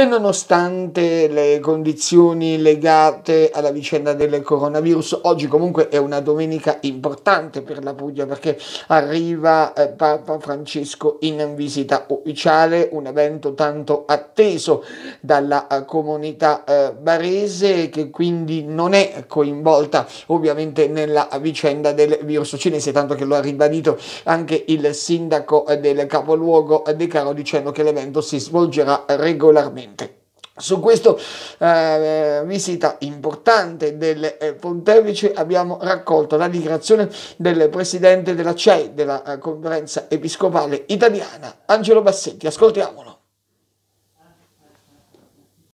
e nonostante le condizioni legate alla vicenda del coronavirus, oggi comunque è una domenica importante per la Puglia perché arriva eh, Papa Francesco in visita ufficiale, un evento tanto atteso dalla eh, comunità eh, barese che quindi non è coinvolta ovviamente nella vicenda del virus cinese, tanto che lo ha ribadito anche il sindaco del capoluogo De Caro dicendo che l'evento si svolgerà regolarmente. Su questa eh, visita importante del eh, pontefice abbiamo raccolto la dichiarazione del presidente della CEI, della eh, conferenza episcopale italiana, Angelo Bassetti. Ascoltiamolo.